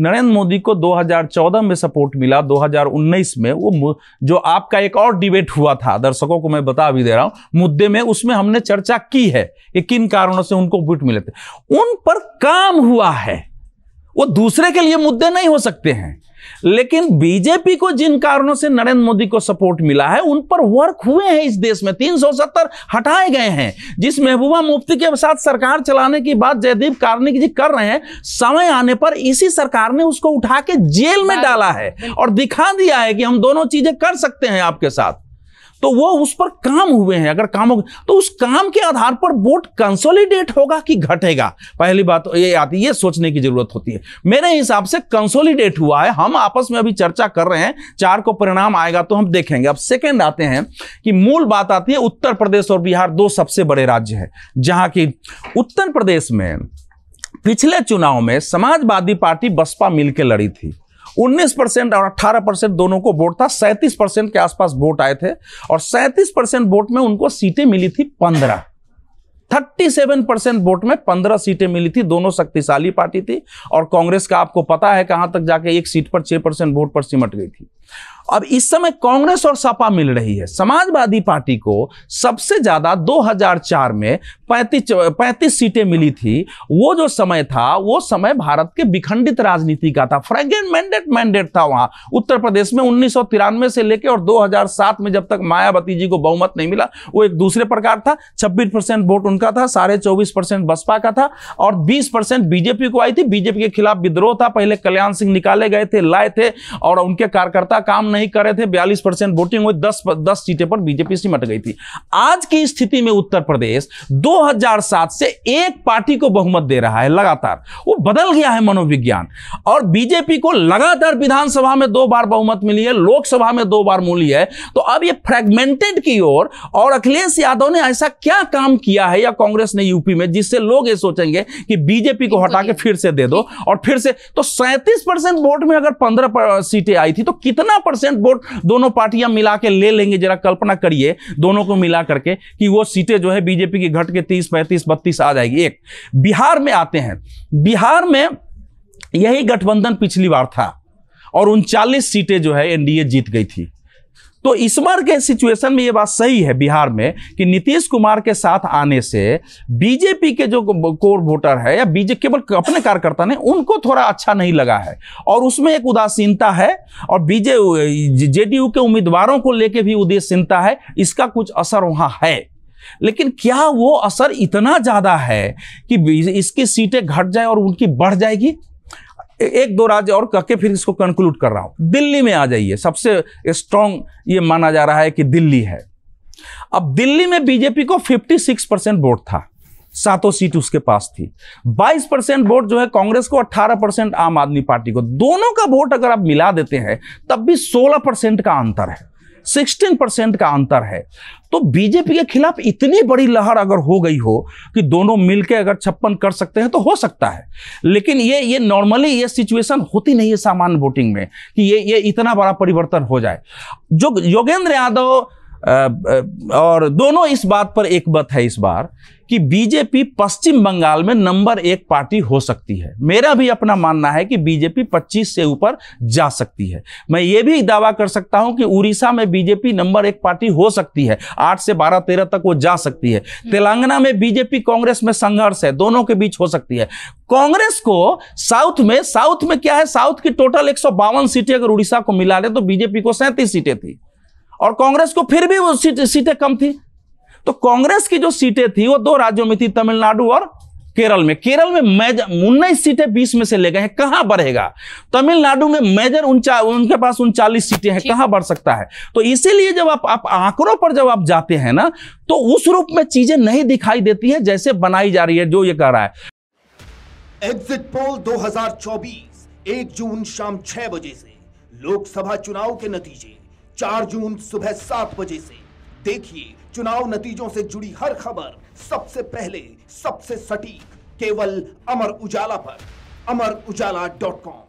नरेंद्र मोदी को 2014 में सपोर्ट मिला 2019 में वो जो आपका एक और डिबेट हुआ था दर्शकों को मैं बता भी दे रहा हूं मुद्दे में उसमें हमने चर्चा की है कि किन कारणों से उनको वोट मिले थे उन पर काम हुआ है वो दूसरे के लिए मुद्दे नहीं हो सकते हैं लेकिन बीजेपी को जिन कारणों से नरेंद्र मोदी को सपोर्ट मिला है उन पर वर्क हुए हैं इस देश में 370 हटाए गए हैं जिस महबूबा मुफ्ती के साथ सरकार चलाने की बात जयदीप कार्निक जी कर रहे हैं समय आने पर इसी सरकार ने उसको उठा के जेल में डाला है और दिखा दिया है कि हम दोनों चीजें कर सकते हैं आपके साथ तो वो उस पर काम हुए हैं अगर काम हो तो उस काम के आधार पर वोट कंसोलिडेट होगा कि घटेगा पहली बात तो ये आती ये सोचने की जरूरत होती है मेरे हिसाब से कंसोलिडेट हुआ है हम आपस में अभी चर्चा कर रहे हैं चार को परिणाम आएगा तो हम देखेंगे अब सेकेंड आते हैं कि मूल बात आती है उत्तर प्रदेश और बिहार दो सबसे बड़े राज्य है जहां की उत्तर प्रदेश में पिछले चुनाव में समाजवादी पार्टी बसपा मिलकर लड़ी थी 19 परसेंट और 18 परसेंट दोनों को वोट था 37 परसेंट के आसपास वोट आए थे और 37 परसेंट वोट में उनको सीटें मिली थी 15 37 परसेंट वोट में 15 सीटें मिली थी दोनों शक्तिशाली पार्टी थी और कांग्रेस का आपको पता है कहां तक जाके एक सीट पर 6 परसेंट वोट पर सिमट गई थी अब इस समय कांग्रेस और सपा मिल रही है समाजवादी पार्टी को सबसे ज्यादा 2004 में 35 पैंतीस सीटें मिली थी वो जो समय था वो समय भारत के विखंडित राजनीति का था फ्रेगेंट मैंडेट मैंडेट था वहां उत्तर प्रदेश में उन्नीस से लेकर और 2007 में जब तक मायावती जी को बहुमत नहीं मिला वो एक दूसरे प्रकार था छब्बीस परसेंट वोट उनका था साढ़े चौबीस परसेंट बसपा का था और बीस परसेंट बीजेपी को आई थी बीजेपी के खिलाफ विद्रोह था पहले कल्याण सिंह निकाले गए थे लाए थे और उनके कार्यकर्ता ज्यादा काम नहीं कर रहे थे बयालीस परसेंट वोटिंग हुई दस दस सीटें पर बीजेपी सिमट गई थी आज की स्थिति में उत्तर प्रदेश 2007 से एक पार्टी को बहुमत दे रहा है लगातार वो बदल गया है मनोविज्ञान और बीजेपी को लगातार विधानसभा में दो बार बहुमत मिली है लोकसभा में दो बार मूली है तो अब ये फ्रेगमेंटेड की ओर और अखिलेश यादव ने ऐसा क्या काम किया है या कांग्रेस ने यूपी में जिससे लोग ये सोचेंगे कि बीजेपी को हटा के फिर से दे दो और फिर से तो सैंतीस वोट में अगर पंद्रह सीटें आई थी तो कितना कितना परसेंट वोट दोनों पार्टियां मिला के ले लेंगे जरा कल्पना करिए दोनों को मिला करके कि वो सीटें जो है बीजेपी की घट के तीस पैंतीस बत्तीस आ जाएगी एक बिहार में आते हैं बिहार में यही गठबंधन पिछली बार था और उनचालीस सीटें जो है एनडीए जीत गई थी तो इस बार के सिचुएशन में ये बात सही है बिहार में कि नीतीश कुमार के साथ आने से बीजेपी के जो कोर वोटर है या बीजेपी केवल अपने कार्यकर्ता ने उनको थोड़ा अच्छा नहीं लगा है और उसमें एक उदासीनता है और बीजे जेडीयू के उम्मीदवारों को लेकर भी उदासीनता है इसका कुछ असर वहां है लेकिन क्या वो असर इतना ज्यादा है कि इसकी सीटें घट जाए और उनकी बढ़ जाएगी एक दो राज्य और करके फिर इसको कंक्लूड कर रहा हूं दिल्ली में आ जाइए सबसे स्ट्रांग ये माना जा रहा है कि दिल्ली है अब दिल्ली में बीजेपी को 56 परसेंट वोट था सातों सीट उसके पास थी 22 परसेंट वोट जो है कांग्रेस को 18 परसेंट आम आदमी पार्टी को दोनों का वोट अगर आप मिला देते हैं तब भी 16 परसेंट का अंतर है सिक्सटीन परसेंट का अंतर है तो बीजेपी के खिलाफ इतनी बड़ी लहर अगर हो गई हो कि दोनों मिलकर अगर छप्पन कर सकते हैं तो हो सकता है लेकिन ये ये नॉर्मली ये सिचुएशन होती नहीं है सामान्य वोटिंग में कि ये ये इतना बड़ा परिवर्तन हो जाए जो योगेंद्र यादव और दोनों इस बात पर एक बात है इस बार कि बीजेपी पश्चिम बंगाल में नंबर एक पार्टी हो सकती है मेरा भी अपना मानना है कि बीजेपी 25 से ऊपर जा सकती है मैं ये भी दावा कर सकता हूं कि उड़ीसा में बीजेपी नंबर एक पार्टी हो सकती है आठ से बारह तेरह तक वो जा सकती है हम्म। तेलंगाना में बीजेपी कांग्रेस में संघर्ष है दोनों के बीच हो सकती है कांग्रेस को साउथ में साउथ में क्या है साउथ की टोटल एक सीटें अगर उड़ीसा को मिला ले तो बीजेपी को सैंतीस सीटें थी और कांग्रेस को फिर भी वो सीट, सीटें कम थी तो कांग्रेस की जो सीटें थी वो दो राज्यों में थी तमिलनाडु और केरल में केरल में मेजर उन्नीस सीटें बीस में से ले गए हैं कहां बढ़ेगा तमिलनाडु में मेजर उनचा उनके पास उनचालीस सीटें हैं कहां बढ़ सकता है तो इसीलिए जब आप आप आंकड़ों पर जब आप जाते हैं ना तो उस रूप में चीजें नहीं दिखाई देती है जैसे बनाई जा रही है जो ये कह रहा है एग्जिट पोल 2024 एक जून शाम छह बजे से लोकसभा चुनाव के नतीजे चार जून सुबह सात बजे से देखिए चुनाव नतीजों से जुड़ी हर खबर सबसे पहले सबसे सटीक केवल अमर उजाला पर अमर उजाला डॉट कॉम